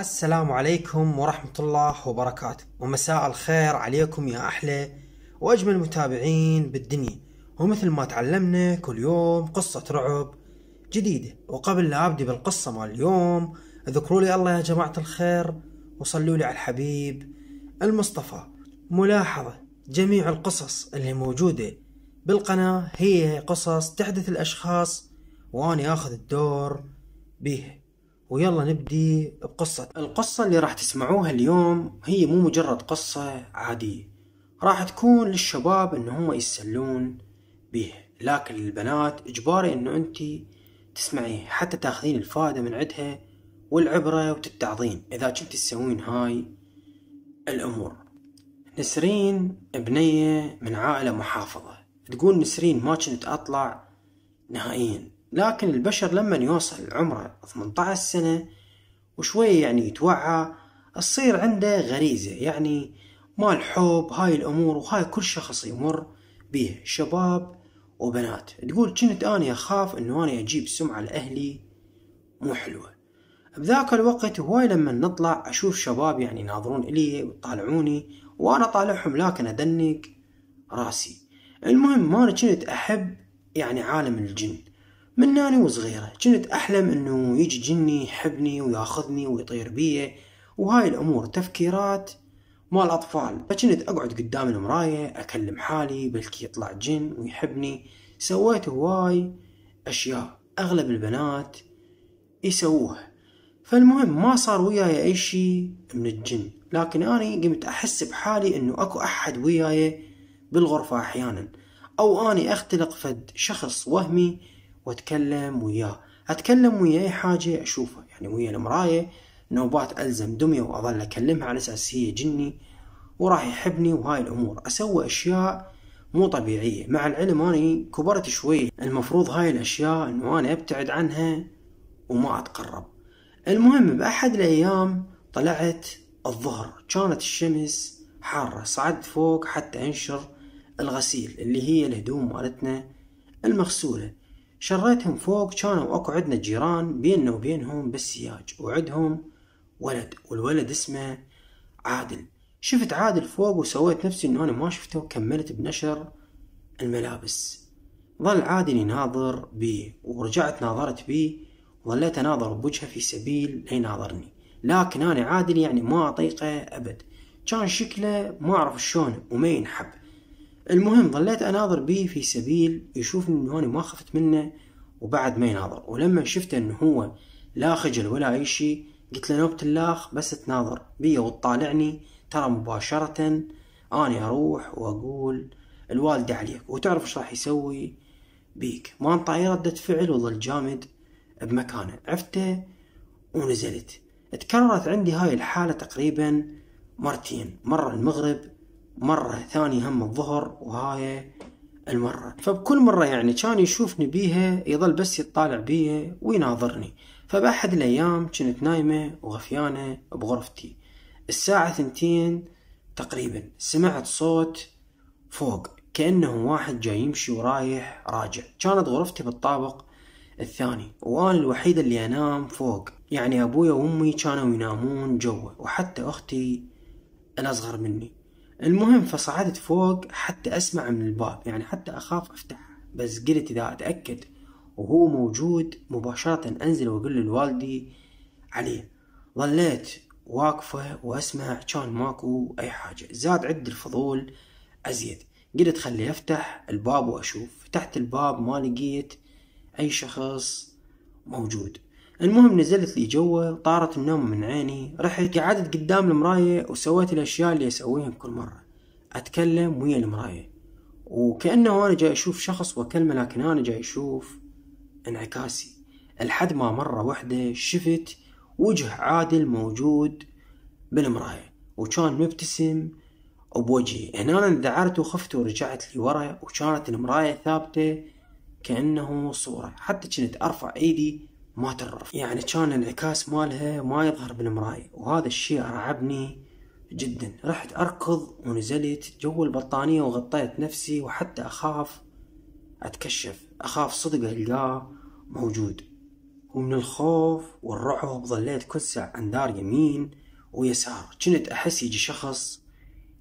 السلام عليكم ورحمة الله وبركاته ومساء الخير عليكم يا أحلى وأجمل متابعين بالدنيا ومثل ما تعلمنا كل يوم قصة رعب جديدة وقبل لا أبدي بالقصة مال اليوم اذكروا لي الله يا جماعة الخير وصلوا لي على الحبيب المصطفى ملاحظة جميع القصص اللي موجودة بالقناة هي قصص تحدث الأشخاص وأنا آخذ الدور بيها ويلا نبدي بقصة القصة اللي راح تسمعوها اليوم هي مو مجرد قصة عادية راح تكون للشباب ان هم يسلون به لكن للبنات اجباري انه انت تسمعي حتى تاخذين الفائدة من عندها والعبرة وتتعظين اذا كنت تسوين هاي الامور نسرين بنية من عائلة محافظة تقول نسرين ما كنت اطلع نهائيا لكن البشر لما يوصل عمره 18 سنة وشوي يعني يتوعى تصير عنده غريزة يعني ما الحب هاي الأمور وهاي كل شخص يمر بيها شباب وبنات تقول كنت أنا أخاف أنه أنا أجيب سمعة لأهلي مو حلوة بذاك الوقت هواي لما نطلع أشوف شباب يعني ناظرون إلي ويطالعوني وأنا طالعهم لكن أدنك راسي المهم ما أنا كنت أحب يعني عالم الجن من أنا وصغيرة كنت أحلم أنه يجي جني يحبني وياخذني ويطير بي وهاي الأمور تفكيرات مال أطفال فكنت أقعد قدام المراية أكلم حالي بلكي يطلع جن ويحبني سويت هواي أشياء أغلب البنات يسووها فالمهم ما صار وياي أي شيء من الجن لكن أنا قمت أحس بحالي أنه أكو أحد وياي بالغرفة أحيانا أو أني أختلق فد شخص وهمي واتكلم وياه اتكلم اي حاجه اشوفها يعني ويا المرايه نوبات الزم دميه واظل اكلمها على اساس هي جني وراح يحبني وهاي الامور اسوي اشياء مو طبيعيه مع العلم اني كبرت شوي المفروض هاي الاشياء انه انا ابتعد عنها وما اتقرب المهم باحد الايام طلعت الظهر كانت الشمس حاره صعدت فوق حتى انشر الغسيل اللي هي الهدوم مالتنا المغسوله شريتهم فوق كانوا اكو عندنا جيران بيننا وبينهم بالسياج وعدهم ولد والولد اسمه عادل شفت عادل فوق وسويت نفسي انه انا ما شفته وكملت بنشر الملابس ظل عادل يناظر بي ورجعت ناظرت بي وظليت اناظر بوجهه في سبيل لي ناظرني لكن انا عادل يعني ما اطيقه ابد كان شكله ما اعرف شلون وما ينحب المهم ظليت اناظر بيه في سبيل يشوفني انه انا ما خفت منه وبعد ما يناظر ولما شفته انه هو لا خجل ولا اي شيء قلت له نوبة الاخ بس تناظر بي وتطالعني ترى مباشرة اني اروح واقول الوالدة عليك وتعرف ايش راح يسوي بيك ما انطاي ردة فعل وظل جامد بمكانه عفته ونزلت تكررت عندي هاي الحالة تقريبا مرتين مرة المغرب مرة ثانية هم الظهر وهاي المرة فبكل مرة يعني كان يشوفني بيها يظل بس يطالع بيها ويناظرني فبأحد الأيام كنت نايمة وغفيانة بغرفتي الساعة ثنتين تقريبا سمعت صوت فوق كأنه واحد جاي يمشي ورايح راجع كانت غرفتي بالطابق الثاني وأنا الوحيدة اللي أنام فوق يعني أبويا وأمي كانوا ينامون جوا وحتى أختي الأصغر مني المهم فصعدت فوق حتى أسمع من الباب يعني حتى أخاف أفتحه بس قلت إذا أتأكد وهو موجود مباشرة أنزل وأقول لوالدي عليه ظليت واقفة وأسمع كان ماكو أي حاجة زاد عد الفضول أزيد قلت خلي أفتح الباب وأشوف فتحت الباب ما لقيت أي شخص موجود المهم نزلت لي جوا طارت النوم من عيني رحت قعدت قدام المراية وسويت الأشياء اللي أسويها كل مرة أتكلم ويا المراية وكأنه أنا جاي أشوف شخص وأكلمه لكن أنا جاي أشوف انعكاسي لحد ما مرة واحدة شفت وجه عادل موجود بالمراية وكان مبتسم بوجهي هنا أنا انذعرت وخفت ورجعت لورا وكانت المراية ثابتة كأنه صورة حتى كنت أرفع إيدي ما تعرف يعني كان الانعكاس مالها ما يظهر بالمراية وهذا الشيء رعبني جدا رحت اركض ونزلت جو البطانية وغطيت نفسي وحتى اخاف اتكشف اخاف صدق القاه موجود ومن الخوف والرعب ظليت كل ساعة عن دار يمين ويسار كنت احس يجي شخص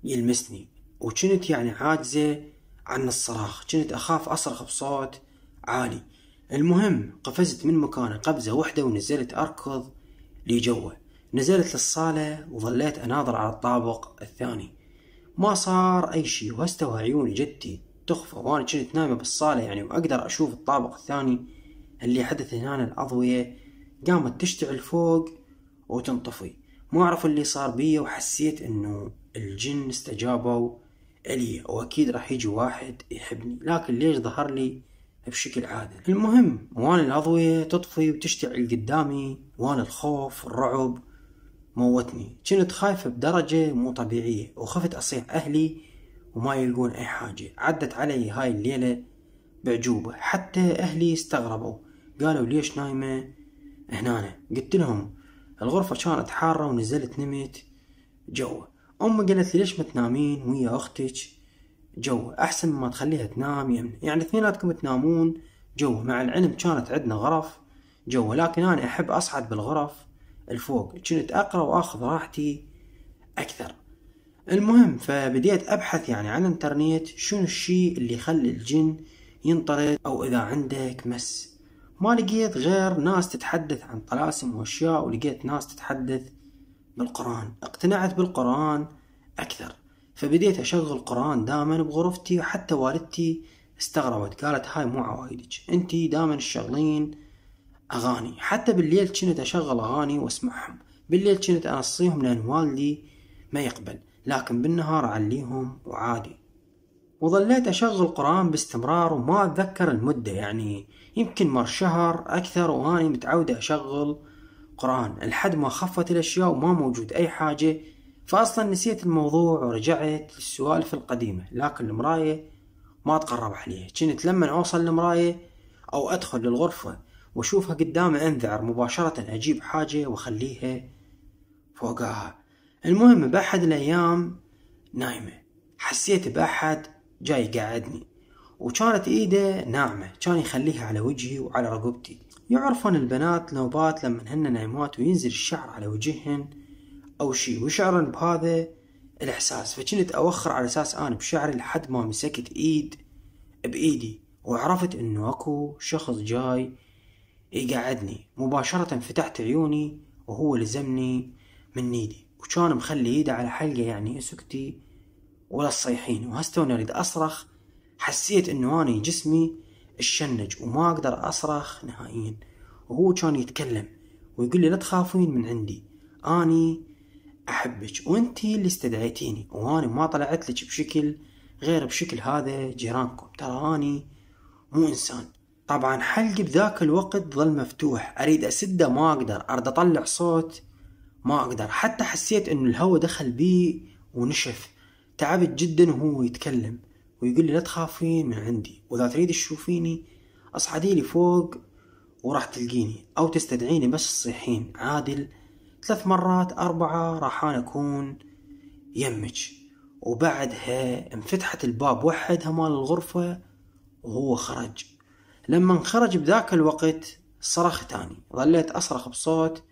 يلمسني وكنت يعني عاجزة عن الصراخ كنت اخاف اصرخ بصوت عالي المهم قفزت من مكانه قفزة وحدة ونزلت أركض لجوه نزلت للصالة وظليت أناظر على الطابق الثاني ما صار أي شي وهستوى عيوني جدتي تخفى وأنا كنت نايمة بالصالة يعني وأقدر أشوف الطابق الثاني اللي حدث هنا الأضوية قامت تشتعل فوق وتنطفي ما أعرف اللي صار بي وحسيت إنه الجن استجابوا إلي وأكيد راح يجي واحد يحبني لكن ليش ظهر لي بشكل عادل المهم وانا الأضوية تطفي وتشتعل قدامي وانا الخوف الرعب موتني كنت خايفة بدرجة مو طبيعية وخفت أصيح أهلي وما يلقون أي حاجة عدت علي هاي الليلة بعجوبة حتى أهلي استغربوا قالوا ليش نايمة هنا قلت لهم الغرفة كانت حارة ونزلت نمت جوا أمي قالت لي ليش ما تنامين ويا أختك جو أحسن مما تخليها تنام يمن يعني, يعني اثنيناتكم تنامون جو مع العلم كانت عندنا غرف جو لكن أنا أحب أصعد بالغرف الفوق كنت أقرأ وأخذ راحتي أكثر المهم فبديت أبحث يعني على الإنترنت شنو الشيء اللي يخلي الجن ينطرد أو إذا عندك مس ما لقيت غير ناس تتحدث عن طلاسم وأشياء ولقيت ناس تتحدث بالقرآن اقتنعت بالقرآن أكثر فبديت أشغل قرآن دائما بغرفتي حتى والدتي استغربت قالت هاي مو عوايدك انتي دائما تشغلين أغاني حتى بالليل كنت أشغل أغاني وأسمعهم بالليل كنت أنصيهم لأن والدي ما يقبل لكن بالنهار أعليهم وعادي وظليت أشغل قرآن باستمرار وما أتذكر المدة يعني يمكن مر شهر أكثر وأني متعودة أشغل قرآن لحد ما خفت الأشياء وما موجود أي حاجة فأصلا نسيت الموضوع ورجعت للسوالف القديمة لكن المراية ما تقرب عليها كنت لما أوصل المراية أو أدخل للغرفة وأشوفها قدامي أنذعر مباشرة أجيب حاجة وأخليها فوقها المهم بأحد الأيام نايمة حسيت بأحد جاي يقعدني وكانت إيده ناعمة كان يخليها على وجهي وعلى رقبتي يعرفون البنات نوبات لما هن نايمات وينزل الشعر على وجههن أو شيء وشعرا بهذا الإحساس فكنت أوخر على أساس أنا بشعري لحد ما مسكت إيد بإيدي وعرفت إنه أكو شخص جاي يقعدني مباشرة فتحت عيوني وهو لزمني من ايدي وكان مخلي ايده على حلقه يعني سكتي ولا تصيحين وهسه اريد اصرخ حسيت انه انا جسمي الشنج وما اقدر اصرخ نهائيا وهو كان يتكلم ويقول لي لا تخافين من عندي اني أحبك وأنتي اللي استدعيتيني وأنا ما طلعت لك بشكل غير بشكل هذا جيرانكم ترى أني مو إنسان طبعا حلقي بذاك الوقت ظل مفتوح أريد أسده ما أقدر أرد أطلع صوت ما أقدر حتى حسيت انه الهواء دخل بي ونشف تعبت جدا وهو يتكلم ويقول لي لا تخافين من عندي وإذا تريد تشوفيني اصعدي لي فوق وراح تلقيني أو تستدعيني بس تصيحين عادل ثلاث مرات أربعة راح أنا أكون يمج وبعدها انفتحت الباب وحدها مال الغرفة وهو خرج لما انخرج بذاك الوقت صرخت أني ظليت أصرخ بصوت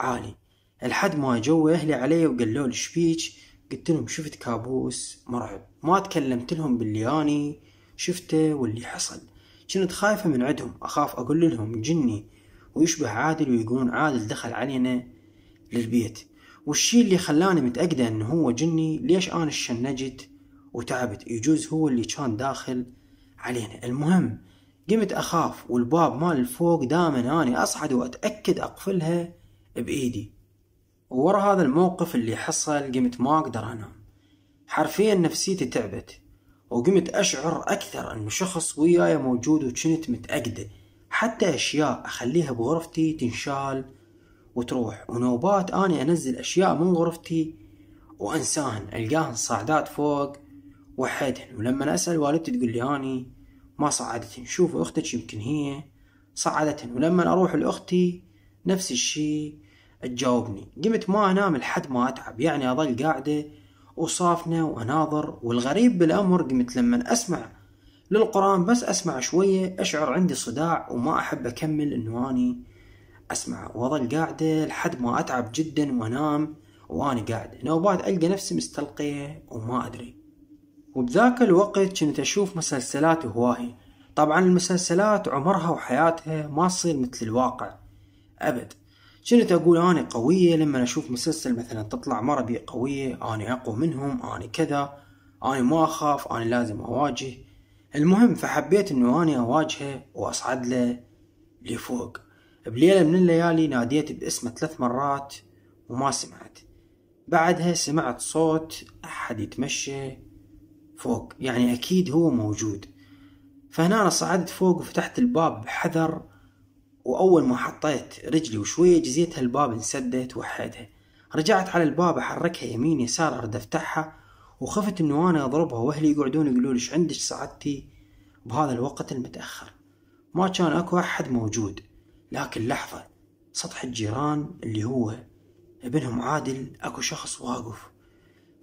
عالي لحد ما جو أهلي علي وقالوا لي شبيك قلت لهم شفت كابوس مرعب ما تكلمت لهم باللي أني شفته واللي حصل كنت خايفة من عندهم أخاف أقول لهم جني ويشبه عادل ويقولون عادل دخل علينا للبيت والشي اللي خلاني متأكدة انه هو جني ليش انا شنجت وتعبت يجوز هو اللي كان داخل علينا المهم قمت اخاف والباب مال الفوق دائما اني اصعد واتأكد اقفلها بايدي وورا هذا الموقف اللي حصل قمت ما اقدر انام حرفيا نفسيتي تعبت وقمت اشعر اكثر انه شخص وياي موجود وكنت متأكدة حتى اشياء اخليها بغرفتي تنشال وتروح ونوبات اني أنزل أشياء من غرفتي وأنساهن ألقاهن صعدات فوق وحدهن ولما أسأل والدتي تقول لي أني ما صعدتهن شوف أختك يمكن هي صعدتهن ولما أروح لأختي نفس الشي تجاوبني قمت ما أنام لحد ما أتعب يعني أظل قاعدة وصافنة وأناظر والغريب بالأمر قمت لما أسمع للقرآن بس أسمع شوية أشعر عندي صداع وما أحب أكمل أنه أني أسمعه وأظل قاعدة لحد ما أتعب جدا وأنام وأنا قاعدة نوبات ألقى نفسي مستلقية وما أدري وبذاك الوقت كنت أشوف مسلسلات هواهي طبعا المسلسلات عمرها وحياتها ما تصير مثل الواقع أبد كنت أقول أنا قوية لما أشوف مسلسل مثلا تطلع مرة بي قوية أنا أقوى منهم أنا كذا أنا ما أخاف أنا لازم أواجه المهم فحبيت أنه أنا أواجهه وأصعد له لفوق بليلة طيب، من الليالي ناديت باسمه ثلاث مرات وما سمعت بعدها سمعت صوت أحد يتمشى فوق يعني أكيد هو موجود فهنا أنا صعدت فوق وفتحت الباب بحذر وأول ما حطيت رجلي وشوية جزيتها الباب انسدت وحدها رجعت على الباب أحركها يمين يسار أرد أفتحها وخفت إنه أنا أضربها وأهلي يقعدون يقولون إيش عندك صعدتي بهذا الوقت المتأخر ما كان أكو أحد موجود لكن لحظة سطح الجيران اللي هو ابنهم عادل اكو شخص واقف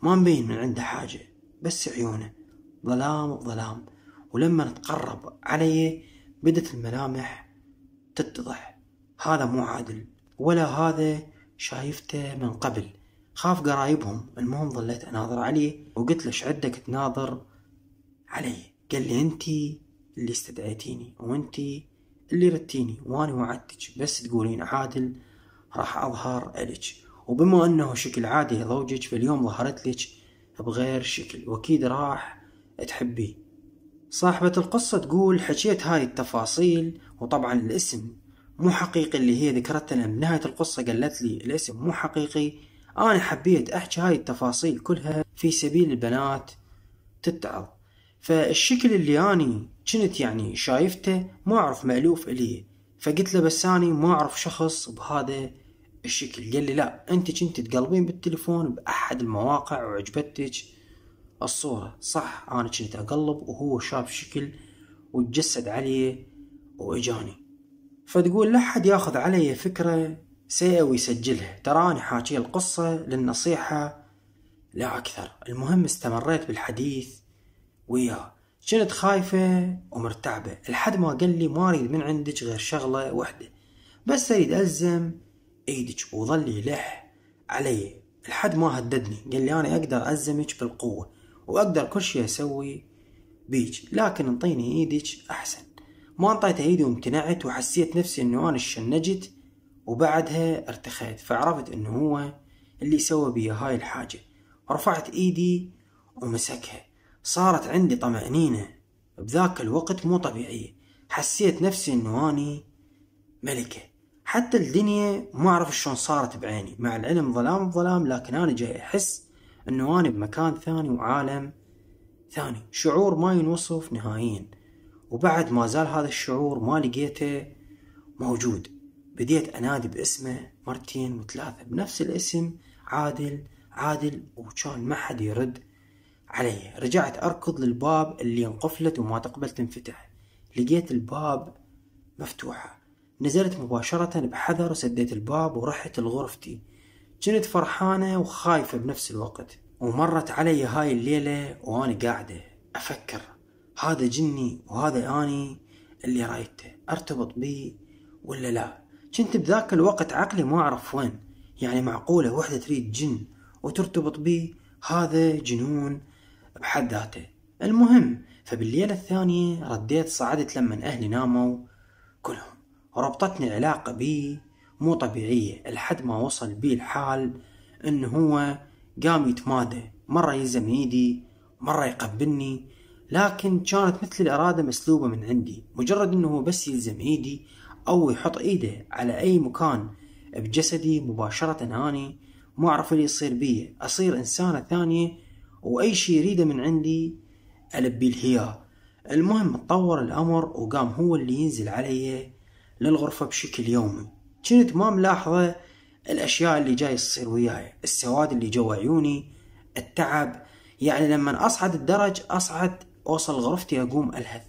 ما مبين من عنده حاجة بس عيونه ظلام بظلام ولما نتقرب عليه بدت الملامح تتضح هذا مو عادل ولا هذا شايفته من قبل خاف قرايبهم المهم ظليت اناظر عليه وقلت له عدك تناظر علي قال لي انتي اللي استدعيتيني وانتي اللي رتيني وانا وعدتك بس تقولين عادل راح اظهر الك وبما انه شكل عادي في فاليوم ظهرت لك بغير شكل واكيد راح تحبيه صاحبة القصة تقول حكيت هاي التفاصيل وطبعا الاسم مو حقيقي اللي هي ذكرتنا بنهاية القصة قالت لي الاسم مو حقيقي أنا حبيت أحكي هاي التفاصيل كلها في سبيل البنات تتعظ فالشكل اللي أني كنت يعني شايفته ما أعرف مألوف إليه فقلت له بس أنا ما أعرف شخص بهذا الشكل قال لي لا أنت كنت تقلبين بالتليفون بأحد المواقع وعجبتك الصورة صح أنا كنت أقلب وهو شاف شكل وتجسد علي وإجاني فتقول لا حد ياخذ علي فكرة سيئة ويسجلها تراني حاكي القصة للنصيحة لا أكثر المهم استمريت بالحديث وياه كنت خايفة ومرتعبة لحد ما قال لي ما أريد من عندك غير شغلة واحدة بس أريد ألزم إيدك وظل يلح علي لحد ما هددني قال لي أنا أقدر ألزمك بالقوة وأقدر كل شيء أسوي بيج لكن انطيني ايدك احسن ما انطيت ايدي وامتنعت وحسيت نفسي انه انا شنجت وبعدها ارتخيت فعرفت انه هو اللي سوى بي هاي الحاجة رفعت ايدي ومسكها صارت عندي طمأنينة بذاك الوقت مو طبيعية حسيت نفسي انه اني ملكة حتى الدنيا ما اعرف شلون صارت بعيني مع العلم ظلام ظلام لكن انا جاي احس انه اني بمكان ثاني وعالم ثاني شعور ما ينوصف نهائيا وبعد ما زال هذا الشعور ما لقيته موجود بديت انادي باسمه مرتين وثلاثة بنفس الاسم عادل عادل وكان ما حد يرد علي رجعت أركض للباب اللي انقفلت وما تقبل تنفتح لقيت الباب مفتوحة نزلت مباشرة بحذر وسديت الباب ورحت لغرفتي كنت فرحانة وخايفة بنفس الوقت ومرت علي هاي الليلة وأنا قاعدة أفكر هذا جني وهذا أني اللي رايته أرتبط بيه ولا لا كنت بذاك الوقت عقلي ما أعرف وين يعني معقولة وحدة تريد جن وترتبط بي هذا جنون بحد ذاته المهم فبالليلة الثانية رديت صعدت لما أهلي ناموا كلهم وربطتني علاقة بي مو طبيعية لحد ما وصل بي الحال إن هو قام يتمادى مرة يلزم ايدي مرة يقبلني لكن كانت مثل الإرادة مسلوبة من عندي مجرد إنه بس يلزم ايدي أو يحط ايده على أي مكان بجسدي مباشرة أني ما أعرف اللي يصير بي أصير إنسانة ثانية واي شيء يريده من عندي البي الهياه المهم تطور الامر وقام هو اللي ينزل علي للغرفة بشكل يومي كنت ما ملاحظة الاشياء اللي جاي تصير وياي السواد اللي جوا عيوني التعب يعني لما اصعد الدرج اصعد اوصل غرفتي اقوم الهث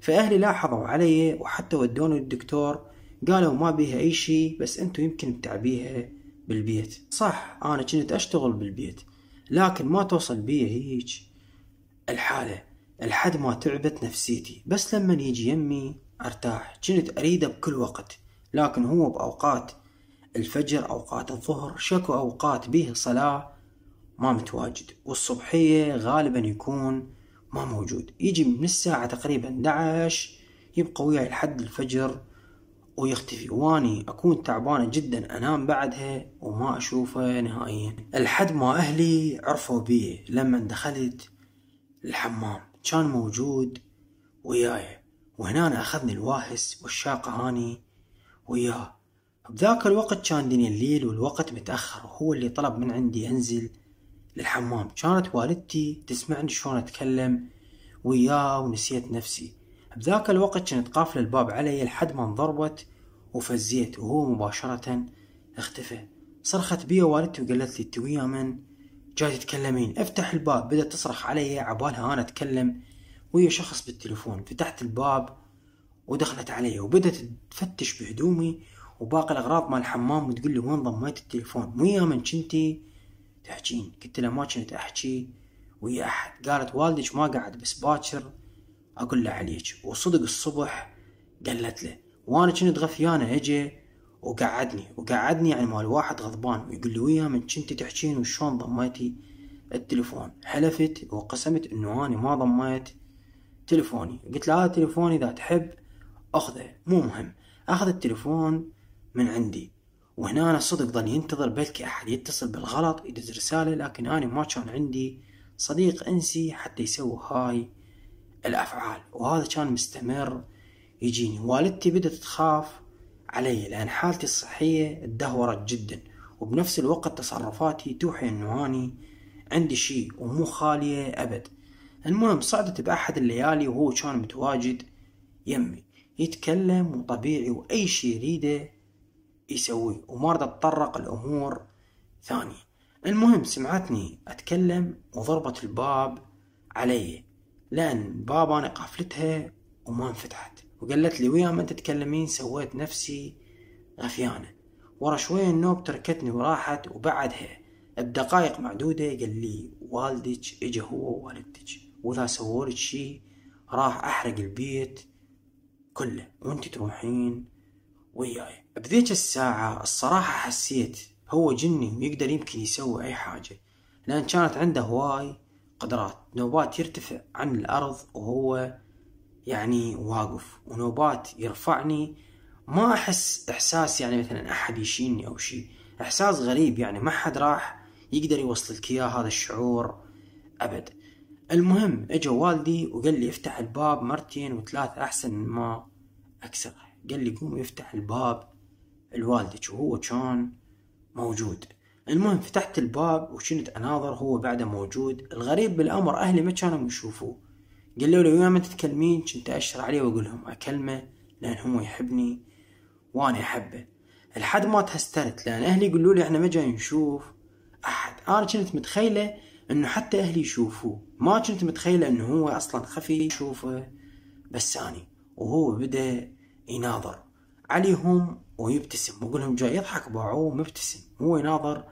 فاهلي لاحظوا علي وحتى ودوني للدكتور قالوا ما بيها اي شيء بس انتو يمكن تعبيها بالبيت صح انا كنت اشتغل بالبيت لكن ما توصل بي هيج الحالة لحد ما تعبت نفسيتي بس لما يجي يمي ارتاح كنت اريده بكل وقت لكن هو باوقات الفجر اوقات الظهر شكو اوقات به صلاة ما متواجد والصبحية غالبا يكون ما موجود يجي من الساعة تقريبا 11 يبقى وياي لحد الفجر ويختفي واني اكون تعبانه جدا انام بعدها وما اشوفه نهائيا لحد ما اهلي عرفوا بيه لما دخلت الحمام كان موجود وياي وهنا أنا اخذني الواحس والشاقه هاني وياه بذاك الوقت كان دنيا الليل والوقت متأخر وهو اللي طلب من عندي أنزل للحمام كانت والدتي تسمعني شلون أتكلم وياه ونسيت نفسي بذاك الوقت كانت قافلة الباب علي لحد ما انضربت وفزيت وهو مباشرة اختفى صرخت بي والدتي وقالت لي تويا من جاي تتكلمين افتح الباب بدأت تصرخ علي عبالها انا اتكلم ويا شخص بالتليفون فتحت الباب ودخلت علي وبدأت تفتش بهدومي وباقي الاغراض مال الحمام وتقول لي وين ضميت التليفون يا من كنتي تحجين قلت لها ما كنت احكي ويا احد قالت والدك ما قعد بس باكر اقول له عليك وصدق الصبح قالت له وانا كنت غثيانه اجي وقعدني وقعدني يعني مال واحد غضبان ويقول لي ويا من كنتي تحجين وشلون ضميتي التلفون حلفت وقسمت انه انا ما ضميت تلفوني قلت له هذا آه، تلفوني اذا تحب اخذه مو مهم اخذ التلفون من عندي وهنا أنا صدق ظل ينتظر بلكي أحد يتصل بالغلط يدز رسالة لكن أنا ما كان عندي صديق أنسي حتى يسوي هاي الأفعال وهذا كان مستمر يجيني والدتي بدأت تخاف علي لأن حالتي الصحية تدهورت جدا وبنفس الوقت تصرفاتي توحي أنه أني عندي شيء ومو خالية أبد المهم صعدت بأحد الليالي وهو كان متواجد يمي يتكلم وطبيعي وأي شيء يريده يسويه وما رد أتطرق الأمور ثانية المهم سمعتني أتكلم وضربت الباب علي لأن بابا أنا قفلتها وما انفتحت وقالت لي ويا ما تتكلمين سويت نفسي غفيانة ورا شوية النوب تركتني وراحت وبعدها بدقائق معدودة قال لي والدك اجا هو ووالدتك وإذا سوولك شي راح أحرق البيت كله وانت تروحين وياي بذيك الساعة الصراحة حسيت هو جني ويقدر يمكن يسوي أي حاجة لأن كانت عنده هواي قدرات نوبات يرتفع عن الأرض وهو يعني واقف ونوبات يرفعني ما احس احساس يعني مثلا احد يشيلني او شيء احساس غريب يعني ما حد راح يقدر يوصل لك اياه هذا الشعور ابد المهم اجا والدي وقال لي افتح الباب مرتين وثلاثة احسن ما اكسره قال لي قوم يفتح الباب الوالدك وهو كان موجود المهم فتحت الباب وشنت اناظر هو بعده موجود الغريب بالامر اهلي ما كانوا يشوفوه قال له لو ما تتكلمين كنت أشر عليه وأقول لهم أكلمه لأن هو يحبني وأنا أحبه لحد ما تهسترت لأن أهلي يقولوا لي إحنا ما جاي نشوف أحد أنا كنت متخيلة إنه حتى أهلي يشوفوه ما كنت متخيلة إنه هو أصلا خفي يشوفه بس أني وهو بدأ يناظر عليهم ويبتسم وأقول لهم جاي يضحك باعوه مبتسم هو يناظر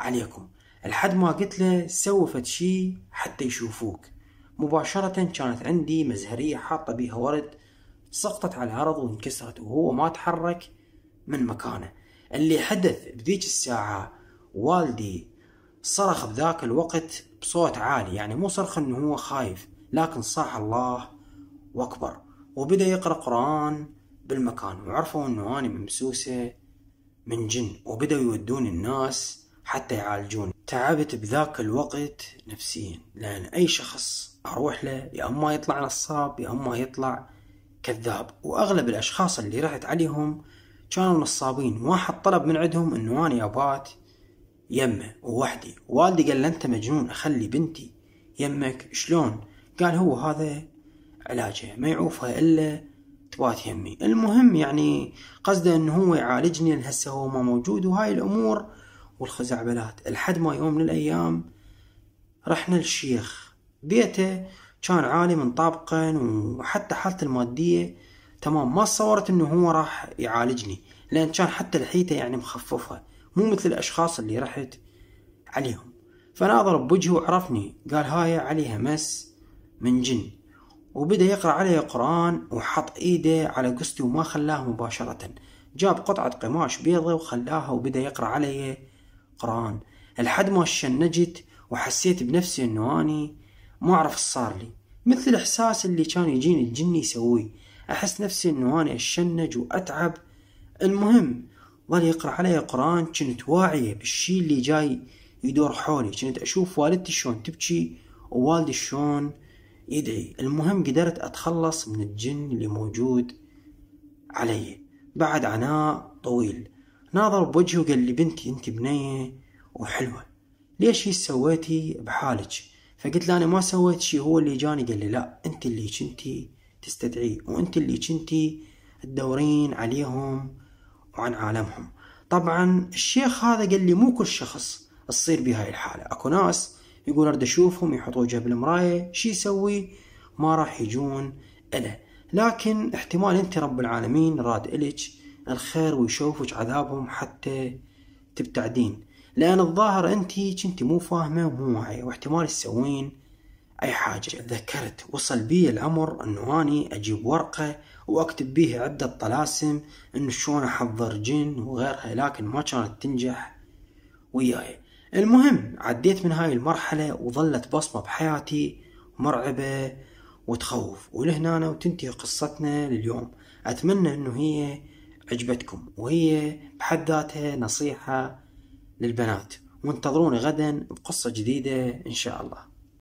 عليكم لحد ما قلت له سوى فد شي حتى يشوفوك مباشرة كانت عندي مزهرية حاطة بيها ورد سقطت على الأرض وانكسرت وهو ما تحرك من مكانه اللي حدث بذيك الساعة والدي صرخ بذاك الوقت بصوت عالي يعني مو صرخ انه هو خايف لكن صاح الله واكبر وبدأ يقرأ قرآن بالمكان وعرفوا انه انا ممسوسة من جن وبدأوا يودون الناس حتى يعالجوني تعبت بذاك الوقت نفسيا لأن أي شخص أروح له يا أما يطلع نصاب يا أما يطلع كذاب وأغلب الأشخاص اللي رحت عليهم كانوا نصابين واحد طلب من عندهم أنه أنا أبات يمه ووحدي والدي قال أنت مجنون أخلي بنتي يمك شلون قال هو هذا علاجه ما يعوفها إلا تبات يمي المهم يعني قصده أنه هو يعالجني هسه هو ما موجود وهاي الأمور والخزعبلات لحد ما يوم من الأيام رحنا للشيخ بيته كان عالي من طابقا وحتى حالته المادية تمام ما تصورت انه هو راح يعالجني لان كان حتى لحيته يعني مخففة مو مثل الاشخاص اللي رحت عليهم فناظر بوجهه وعرفني قال هاي عليها مس من جن وبدأ يقرأ عليه قرآن وحط ايده على قصتي وما خلاه مباشرة جاب قطعة قماش بيضة وخلاها وبدأ يقرأ عليه قرآن لحد ما شنجت وحسيت بنفسي انه اني ما اعرف صار لي مثل الاحساس اللي كان يجيني الجني يسويه احس نفسي انه اني اشنج واتعب المهم ظل يقرا علي قران كنت واعيه بالشي اللي جاي يدور حولي كنت اشوف والدتي شلون تبكي ووالدي شلون يدعي المهم قدرت اتخلص من الجن اللي موجود علي بعد عناء طويل ناظر بوجهه وقال لي بنتي انت بنية وحلوة ليش هي سويتي بحالك فقلت له انا ما سويت شيء هو اللي جاني قال لي لا انت اللي كنتي تستدعيه وانت اللي كنتي تدورين عليهم وعن عالمهم طبعا الشيخ هذا قال لي مو كل شخص تصير بهاي الحالة اكو ناس يقول ارد اشوفهم يحط وجهه بالمراية شي يسوي ما راح يجون اله لكن احتمال انت رب العالمين راد الك الخير ويشوفك عذابهم حتى تبتعدين لأن الظاهر أنت كنت مو فاهمة ومو واعية واحتمال تسوين أي حاجة تذكرت وصل بي الأمر أنه أني أجيب ورقة وأكتب بيها عدة طلاسم ان شلون أحضر جن وغيرها لكن ما كانت تنجح وياي المهم عديت من هاي المرحلة وظلت بصمة بحياتي مرعبة وتخوف ولهنا وتنتهي قصتنا لليوم أتمنى أنه هي عجبتكم وهي بحد ذاتها نصيحة للبنات وانتظروني غدا بقصة جديدة إن شاء الله